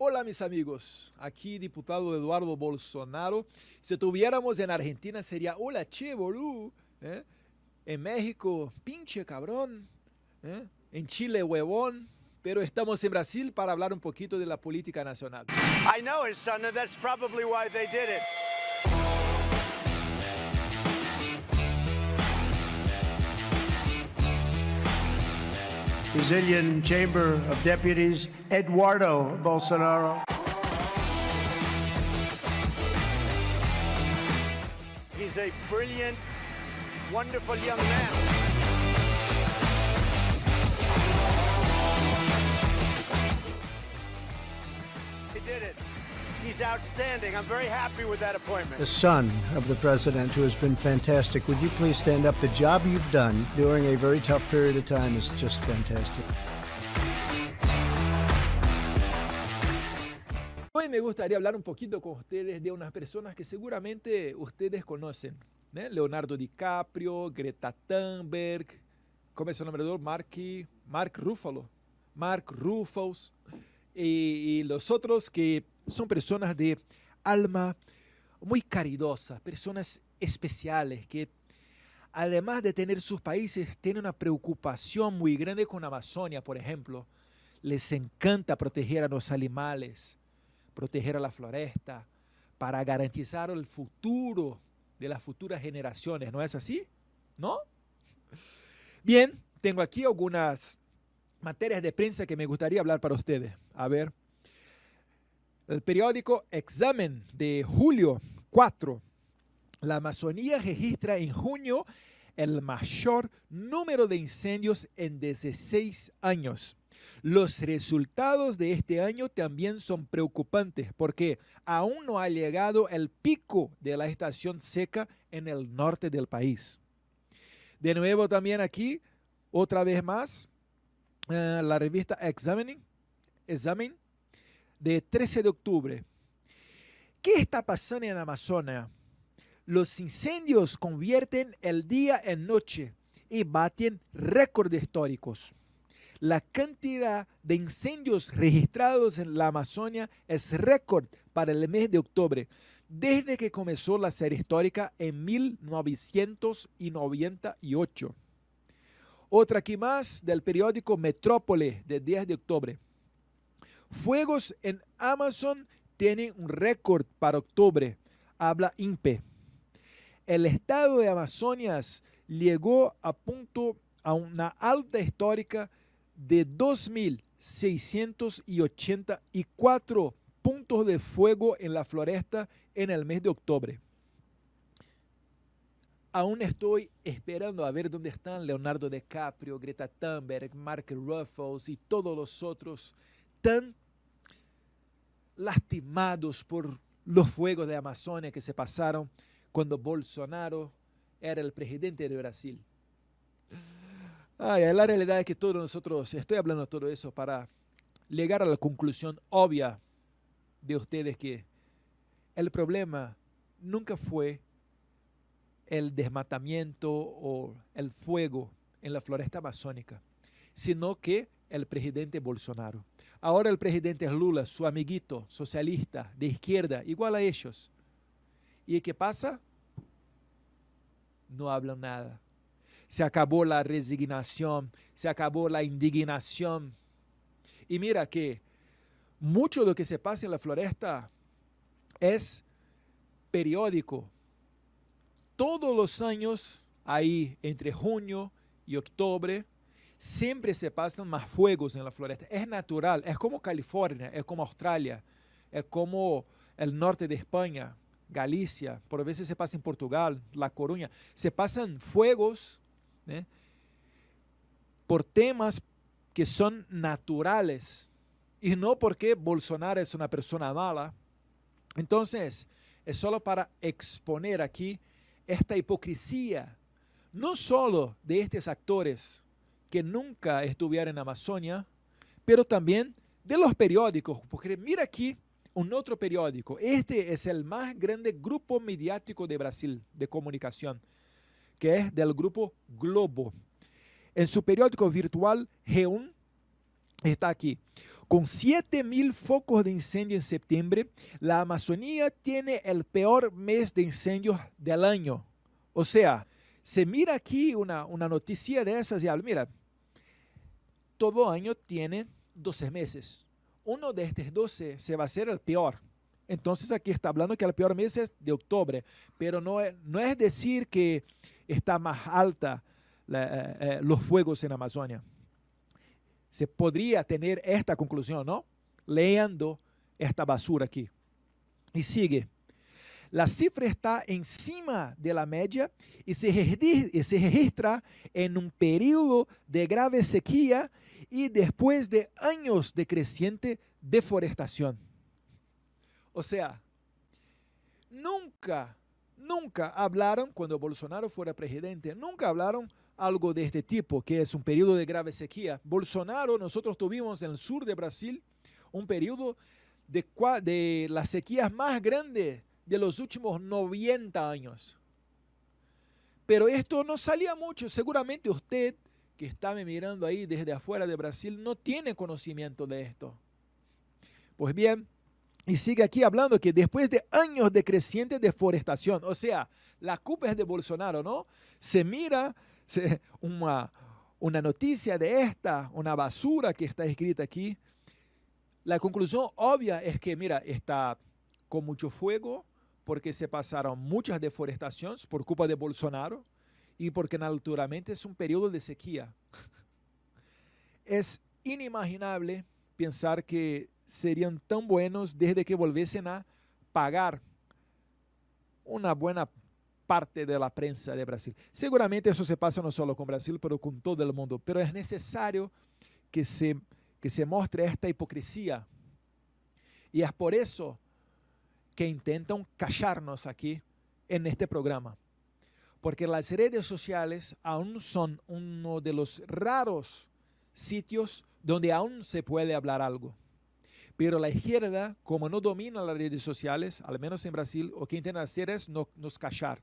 Hola mis amigos, aquí diputado Eduardo Bolsonaro. Si tuviéramos en Argentina sería, hola che, bolu, eh, En México, pinche cabrón. Eh, en Chile, huevón. Pero estamos en Brasil para hablar un poquito de la política nacional. I know son, that's probably why they did it. Brazilian Chamber of Deputies, Eduardo Bolsonaro. He's a brilliant, wonderful young man. He did it. He's outstanding. I'm very happy with that appointment. The son of the president, who has been fantastic, would you please stand up? The job you've done during a very tough period of time is just fantastic. Hoy me gustaría hablar un poquito con ustedes de unas personas que seguramente ustedes conocen. ¿eh? Leonardo DiCaprio, Greta Thunberg, ¿cómo es el nombre Marky, Mark Ruffalo, Mark Ruffles y, y los otros que son personas de alma muy caridosa, personas especiales que además de tener sus países, tienen una preocupación muy grande con Amazonia, por ejemplo. Les encanta proteger a los animales, proteger a la floresta, para garantizar el futuro de las futuras generaciones, ¿no es así? ¿No? Bien, tengo aquí algunas materias de prensa que me gustaría hablar para ustedes. A ver. El periódico Examen de julio 4. La Amazonía registra en junio el mayor número de incendios en 16 años. Los resultados de este año también son preocupantes porque aún no ha llegado el pico de la estación seca en el norte del país. De nuevo también aquí, otra vez más, eh, la revista Examen, de 13 de octubre. ¿Qué está pasando en Amazonia? Los incendios convierten el día en noche y baten récords históricos. La cantidad de incendios registrados en la Amazonia es récord para el mes de octubre, desde que comenzó la serie histórica en 1998. Otra aquí más del periódico Metrópole de 10 de octubre. Fuegos en Amazon tienen un récord para octubre, habla INPE. El estado de Amazonas llegó a punto a una alta histórica de 2.684 puntos de fuego en la floresta en el mes de octubre. Aún estoy esperando a ver dónde están Leonardo DiCaprio, Greta Thunberg, Mark Ruffles y todos los otros tan lastimados por los fuegos de Amazonia que se pasaron cuando Bolsonaro era el presidente de Brasil. la realidad es que todos nosotros, estoy hablando de todo eso para llegar a la conclusión obvia de ustedes que el problema nunca fue el desmatamiento o el fuego en la floresta amazónica, sino que el presidente Bolsonaro. Ahora el presidente Lula, su amiguito socialista de izquierda, igual a ellos. ¿Y qué pasa? No hablan nada. Se acabó la resignación, se acabó la indignación. Y mira que mucho de lo que se pasa en la floresta es periódico. Todos los años, ahí entre junio y octubre, siempre se pasan más fuegos en la floresta. Es natural, es como California, es como Australia, es como el norte de España, Galicia, por veces se pasa en Portugal, La Coruña. Se pasan fuegos ¿eh? por temas que son naturales y no porque Bolsonaro es una persona mala. Entonces, es solo para exponer aquí esta hipocresía, no solo de estos actores que nunca estuviera en Amazonia, pero también de los periódicos, porque mira aquí un otro periódico. Este es el más grande grupo mediático de Brasil de comunicación, que es del grupo Globo. En su periódico virtual GEUN está aquí. Con 7.000 focos de incendio en septiembre, la Amazonía tiene el peor mes de incendios del año. O sea, se mira aquí una, noticia de esas y habla, mira, todo año tiene 12 meses. Uno de estos 12 se va a ser el peor. Entonces aquí está hablando que el peor mes es de octubre, pero no es, no es decir que está más alta eh, eh, los fuegos en Amazonia. Se podría tener esta conclusión, ¿no? Leyendo esta basura aquí. Y sigue. La cifra está encima de la media y se, registra en un periodo de grave sequía y después de años de creciente deforestación. O sea, nunca, nunca hablaron, cuando Bolsonaro fuera presidente, nunca hablaron algo de este tipo, que es un periodo de grave sequía. Bolsonaro, nosotros tuvimos en el sur de Brasil un periodo de, de las sequías más grandes de los últimos 90 años. Pero esto no salía mucho. Seguramente usted que está mirando ahí desde afuera de Brasil no tiene conocimiento de esto. Pues bien, y sigue aquí hablando que después de años de creciente deforestación, o sea, la culpa es de Bolsonaro, ¿no? Se mira una, una noticia de esta, una basura que está escrita aquí. La conclusión obvia es que, mira, está con mucho fuego, porque se pasaron muchas deforestaciones por culpa de Bolsonaro y porque naturalmente es un periodo de sequía. es inimaginable pensar que serían tan buenos desde que volviesen a pagar una buena parte de la prensa de Brasil. Seguramente eso se pasa no solo con Brasil, pero con todo el mundo. Pero es necesario que se, que se mostre esta hipocresía. Y es por eso que intentan callarnos aquí en este programa. Porque las redes sociales aún son uno de los raros sitios donde aún se puede hablar algo. Pero la izquierda, como no domina las redes sociales, al menos en Brasil, lo que intenta hacer es no, nos callar.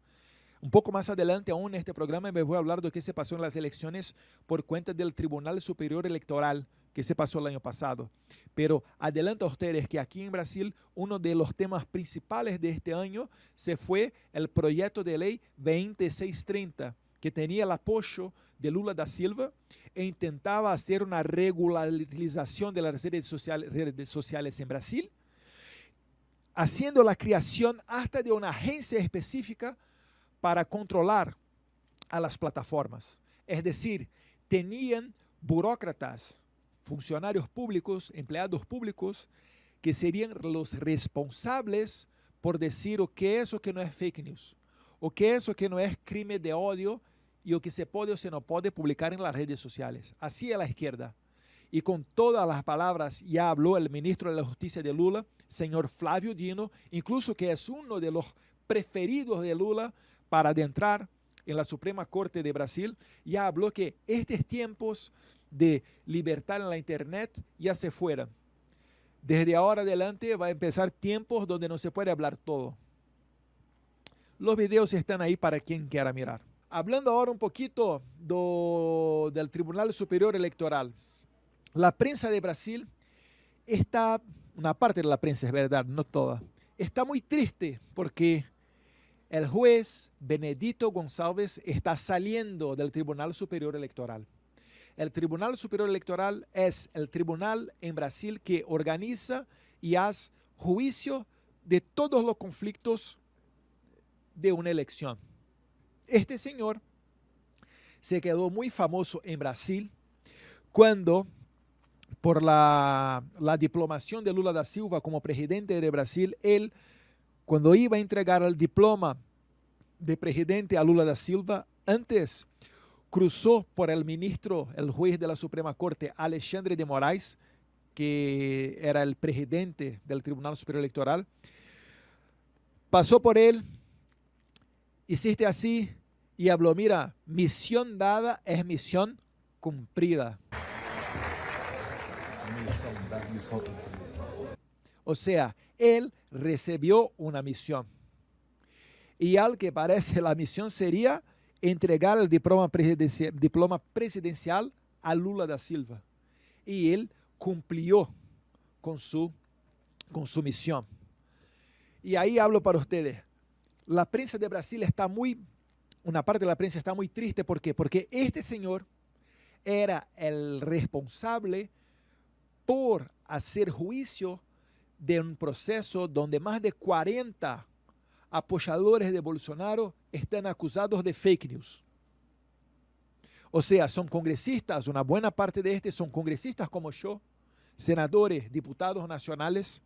Un poco más adelante aún en este programa me voy a hablar de lo que se pasó en las elecciones por cuenta del Tribunal Superior Electoral, que se pasó el año pasado. Pero adelanto a ustedes que aquí en Brasil uno de los temas principales de este año se fue el proyecto de ley 2630 que tenía el apoyo de Lula da Silva e intentaba hacer una regularización de las redes sociales, redes sociales en Brasil, haciendo la creación hasta de una agencia específica para controlar a las plataformas. Es decir, tenían burócratas funcionarios públicos, empleados públicos, que serían los responsables por decir o que eso que no es fake news, o que eso que no es crimen de odio y o que se puede o se no puede publicar en las redes sociales. Así a la izquierda. Y con todas las palabras ya habló el ministro de la Justicia de Lula, señor Flavio Dino, incluso que es uno de los preferidos de Lula para adentrar en la Suprema Corte de Brasil, ya habló que estos tiempos de libertad en la internet y hacia fuera. Desde ahora adelante va a empezar tiempos donde no se puede hablar todo. Los videos están ahí para quien quiera mirar. Hablando ahora un poquito del Tribunal Superior Electoral. La prensa de Brasil está, una parte de la prensa es verdad, no toda, está muy triste porque el juez Benedito González está saliendo del Tribunal Superior Electoral. El Tribunal Superior Electoral es el tribunal en Brasil que organiza y hace juicio de todos los conflictos de una elección. Este señor se quedó muy famoso en Brasil cuando por la, diplomación de Lula da Silva como presidente de Brasil, él, cuando iba a entregar el diploma de presidente a Lula da Silva, antes cruzó por el ministro, el juez de la Suprema Corte, Alexandre de Moraes, que era el presidente del Tribunal Superior Electoral. Pasó por él, hiciste así y habló, mira, misión dada es misión cumplida. O sea, él recibió una misión. Y al que parece la misión sería entregar el diploma presidencial, a Lula da Silva. Y él cumplió con su, con su misión. Y ahí hablo para ustedes. La prensa de Brasil está muy, una parte de la prensa está muy triste. ¿Por qué? Porque este señor era el responsable por hacer juicio de un proceso donde más de 40 apoyadores de Bolsonaro están acusados de fake news. O sea, son congresistas, una buena parte de este son congresistas como yo, senadores, diputados nacionales,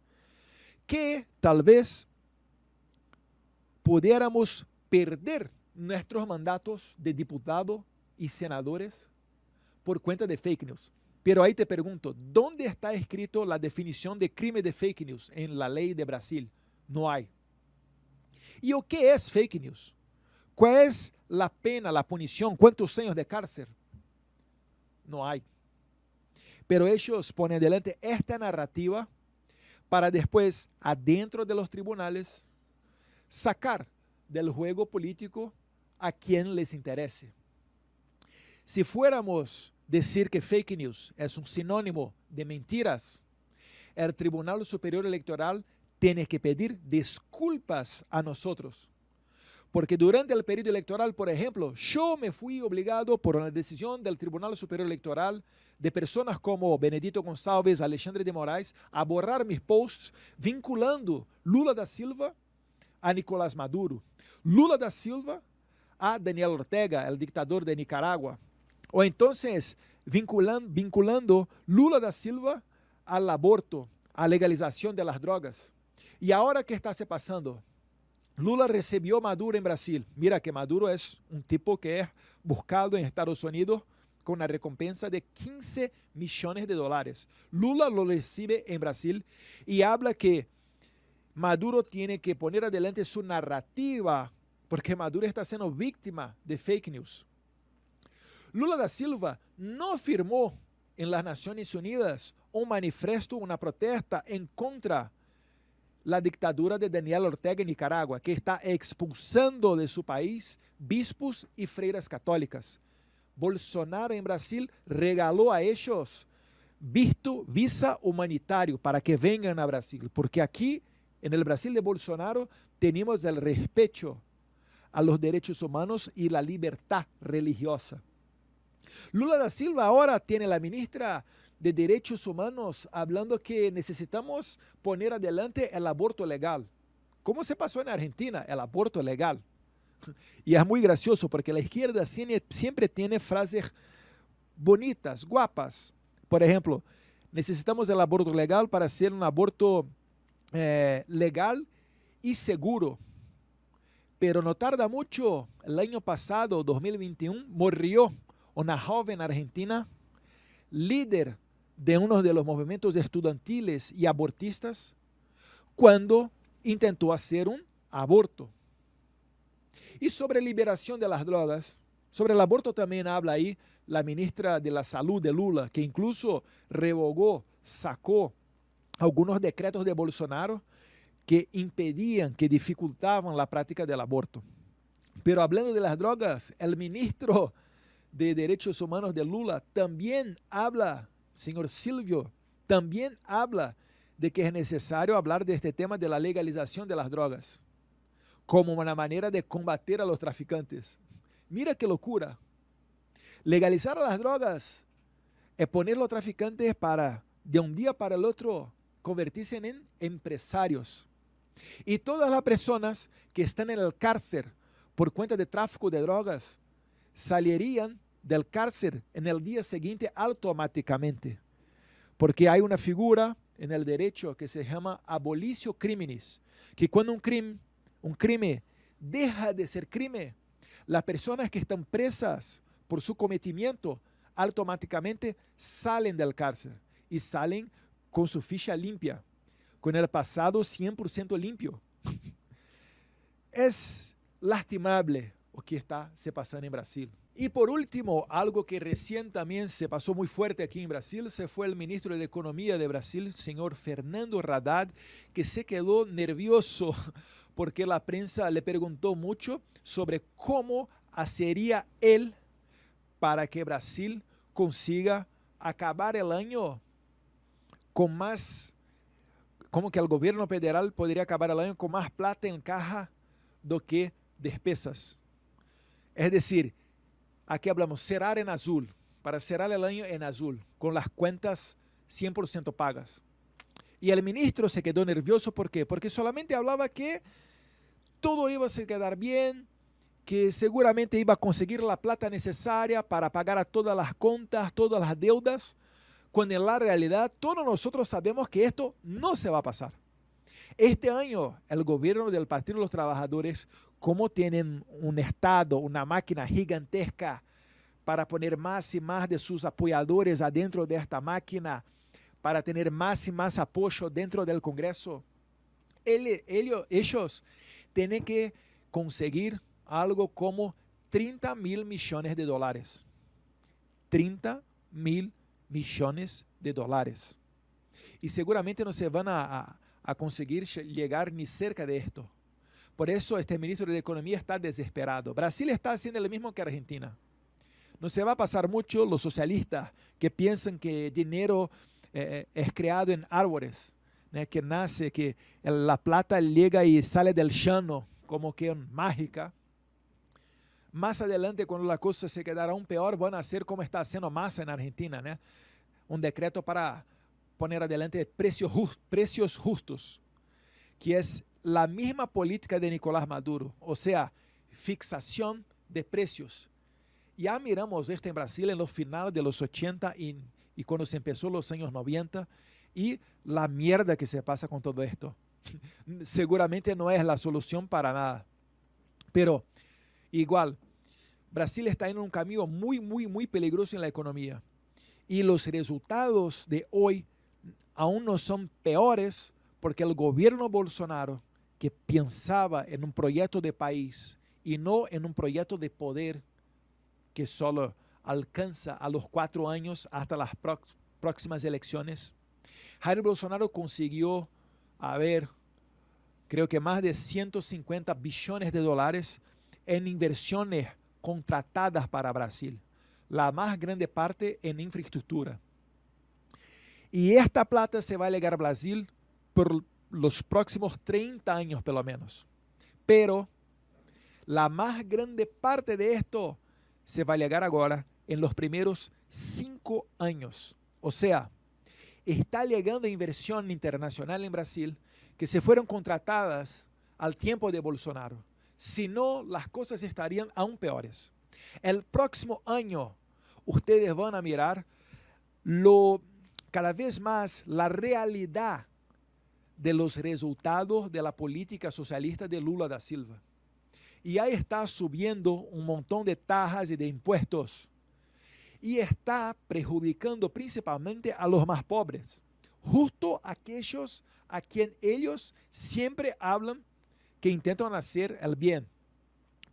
que tal vez pudiéramos perder nuestros mandatos de diputado y senadores por cuenta de fake news. Pero ahí te pregunto, ¿dónde está escrito la definición de crimen de fake news en la ley de Brasil? No hay. ¿Y o que es fake news? ¿Cuál es la pena, la punición? ¿Cuántos años de cárcel? No hay. Pero ellos ponen adelante esta narrativa para después, adentro de los tribunales, sacar del juego político a quien les interese. Si fuéramos decir que fake news es un sinónimo de mentiras, el Tribunal Superior Electoral tiene que pedir disculpas a nosotros. Porque durante el periodo electoral, por ejemplo, yo me fui obligado por una decisión del Tribunal Superior Electoral de personas como Benedito Gonçalves, Alexandre de Moraes, a borrar mis posts vinculando Lula da Silva a Nicolás Maduro, Lula da Silva a Daniel Ortega, el dictador de Nicaragua, o entonces vinculando, vinculando Lula da Silva al aborto, a legalización de las drogas. ¿Y ahora qué está pasando? Lula Lula a Maduro en Brasil. Mira que Maduro es un tipo que es buscado en Estados Unidos con una recompensa de 15 millones de dólares. Lula lo recibe en Brasil y habla que Maduro tiene que poner adelante su narrativa, porque Maduro está siendo víctima de fake news. Lula da Silva no firmó en las Naciones Unidas un manifiesto, una protesta en contra la dictadura de Daniel Ortega en Nicaragua, que está expulsando de su país bispos y freiras católicas. Bolsonaro en Brasil regaló a ellos visto visa humanitario para que vengan a Brasil, porque aquí en el Brasil de Bolsonaro tenemos el respeto a los derechos humanos y la libertad religiosa. Lula da Silva ahora tiene la ministra de Derechos Humanos hablando que necesitamos poner adelante el aborto legal. ¿Cómo se pasó en Argentina? El aborto legal. Y es muy gracioso porque la izquierda siempre tiene frases bonitas, guapas. Por ejemplo, necesitamos el aborto legal para hacer un aborto eh, legal y seguro. Pero no tarda mucho, el año pasado, 2021, murió una joven argentina líder de uno de los movimientos estudiantiles y abortistas cuando intentó hacer un aborto. Y sobre liberación de las drogas, sobre el aborto también habla ahí la ministra de la Salud de Lula, que incluso revogó, sacó algunos decretos de Bolsonaro que impedían, que dificultaban la práctica del aborto. Pero hablando de las drogas, el ministro de Derechos Humanos de Lula también habla señor Silvio, también habla de que es necesario hablar de este tema de la legalización de las drogas como una manera de combatir a los traficantes. Mira qué locura. Legalizar las drogas es poner a los traficantes para, de un día para el otro, convertirse en empresarios. Y todas las personas que están en el cárcel por cuenta de tráfico de drogas salirían del cárcel en el día siguiente automáticamente, porque hay una figura en el derecho que se llama abolicio criminis, que cuando un crimen, un crimen deja de ser crimen, las personas que están presas por su cometimiento automáticamente salen del cárcel y salen con su ficha limpia, con el pasado 100% limpio. es lastimable lo que está se pasando en Brasil. Y por último, algo que recién también se pasó muy fuerte aquí en Brasil, se fue el ministro de Economía de Brasil, señor Fernando Radad, que se quedó nervioso porque la prensa le preguntó mucho sobre cómo hacería él para que Brasil consiga acabar el año con más, como que el gobierno federal podría acabar el año con más plata en caja do que despesas. Es decir, Aquí hablamos cerrar en azul, para cerrar el año en azul, con las cuentas 100% pagas. Y el ministro se quedó nervioso, ¿por qué? Porque solamente hablaba que todo iba a quedar bien, que seguramente iba a conseguir la plata necesaria para pagar a todas las contas, todas las deudas, cuando en la realidad todos nosotros sabemos que esto no se va a pasar. Este año el gobierno del Partido de los Trabajadores cómo tienen un Estado, una máquina gigantesca para poner más y más de sus apoyadores adentro de esta máquina, para tener más y más apoyo dentro del Congreso. ellos tienen que conseguir algo como 30 mil millones de dólares. 30 mil millones de dólares. Y seguramente no se van a conseguir llegar ni cerca de esto. Por eso este ministro de Economía está desesperado. Brasil está haciendo lo mismo que Argentina. No se va a pasar mucho los socialistas que piensan que dinero eh, es creado en árboles, que nace, que la plata llega y sale del llano como que mágica. Más adelante, cuando la cosa se quedará aún peor, van a hacer como está haciendo Massa en Argentina, un decreto para poner adelante precios justos, que es la misma política de Nicolás Maduro, o sea, fixación de precios. Ya miramos esto en Brasil en los finales de los 80 y, y cuando se empezó los años 90 y la mierda que se pasa con todo esto. Seguramente no es la solución para nada. Pero igual, Brasil está en un camino muy, muy, muy peligroso en la economía. Y los resultados de hoy aún no son peores porque el gobierno Bolsonaro que pensaba en un proyecto de país y no en un proyecto de poder que solo alcanza a los cuatro años hasta las próximas elecciones. Jair Bolsonaro consiguió, haber, creo que más de 150 billones de dólares en inversiones contratadas para Brasil, la más grande parte en infraestructura. Y esta plata se va a llegar a Brasil por, los próximos 30 años lo menos. Pero la más grande parte de esto se va a llegar ahora en los primeros 5 años. O sea, está llegando inversión internacional en Brasil que se fueron contratadas al tiempo de Bolsonaro. Si no, las cosas estarían aún peores. El próximo año, ustedes van a mirar lo cada vez más la realidad de los resultados de la política socialista de Lula da Silva. Y ahí está subiendo un montón de tajas y de impuestos. Y está perjudicando principalmente a los más pobres, justo aquellos a quien ellos siempre hablan que intentan hacer el bien.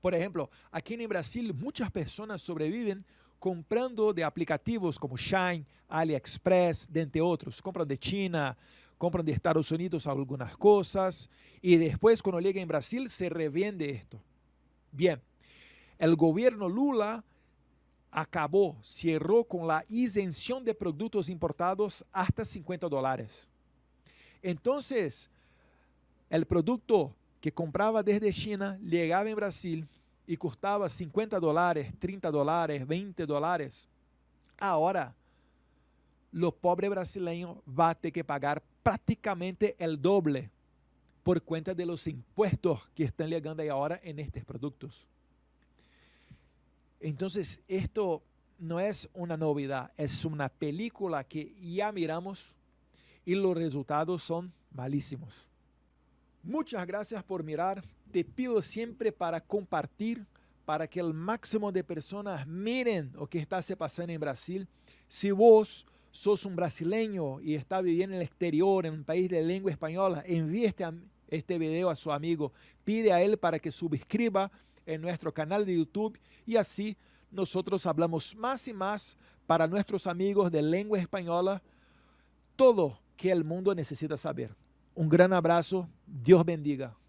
Por ejemplo, aquí en Brasil muchas personas sobreviven comprando de aplicativos como Shine, AliExpress, entre otros. Compran de China, compran de Estados Unidos algunas cosas y después cuando llega en Brasil se revende esto. Bien, el gobierno Lula acabó, cerró con la isención de productos importados hasta 50 dólares. Entonces, el producto que compraba desde China llegaba en Brasil y costaba 50 dólares, 30 dólares, 20 dólares. Ahora, los pobres brasileños van a tener que pagar prácticamente el doble por cuenta de los impuestos que están llegando ahí ahora en estos productos. Entonces, esto no es una novedad, es una película que ya miramos y los resultados son malísimos. Muchas gracias por mirar. Te pido siempre para compartir, para que el máximo de personas miren lo que está pasando en Brasil. Si vos sos un brasileño y está viviendo en el exterior, en un país de lengua española, envíe este, video a su amigo, pide a él para que suscriba en nuestro canal de YouTube y así nosotros hablamos más y más para nuestros amigos de lengua española todo que el mundo necesita saber. Un gran abrazo, Dios bendiga.